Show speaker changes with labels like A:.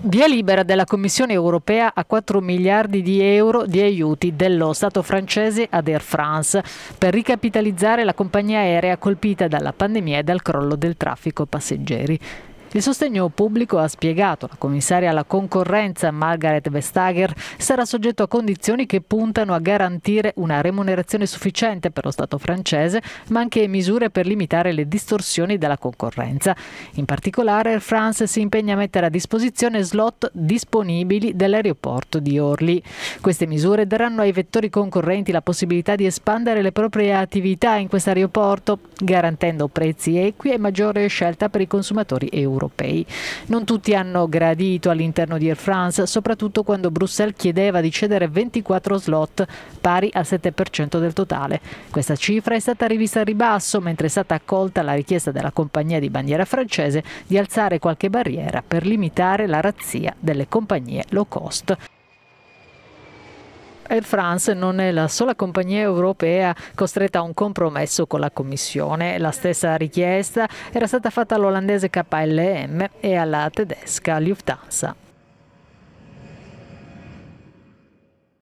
A: Via libera della Commissione europea a 4 miliardi di euro di aiuti dello Stato francese ad Air France per ricapitalizzare la compagnia aerea colpita dalla pandemia e dal crollo del traffico passeggeri. Il sostegno pubblico, ha spiegato la commissaria alla concorrenza Margaret Vestager, sarà soggetto a condizioni che puntano a garantire una remunerazione sufficiente per lo Stato francese, ma anche misure per limitare le distorsioni della concorrenza. In particolare, Air France si impegna a mettere a disposizione slot disponibili dell'aeroporto di Orly. Queste misure daranno ai vettori concorrenti la possibilità di espandere le proprie attività in questo aeroporto, garantendo prezzi equi e maggiore scelta per i consumatori europei. Non tutti hanno gradito all'interno di Air France, soprattutto quando Bruxelles chiedeva di cedere 24 slot, pari al 7% del totale. Questa cifra è stata rivista al ribasso, mentre è stata accolta la richiesta della compagnia di bandiera francese di alzare qualche barriera per limitare la razzia delle compagnie low cost. Air France non è la sola compagnia europea costretta a un compromesso con la Commissione. La stessa richiesta era stata fatta all'olandese KLM e alla tedesca Lufthansa.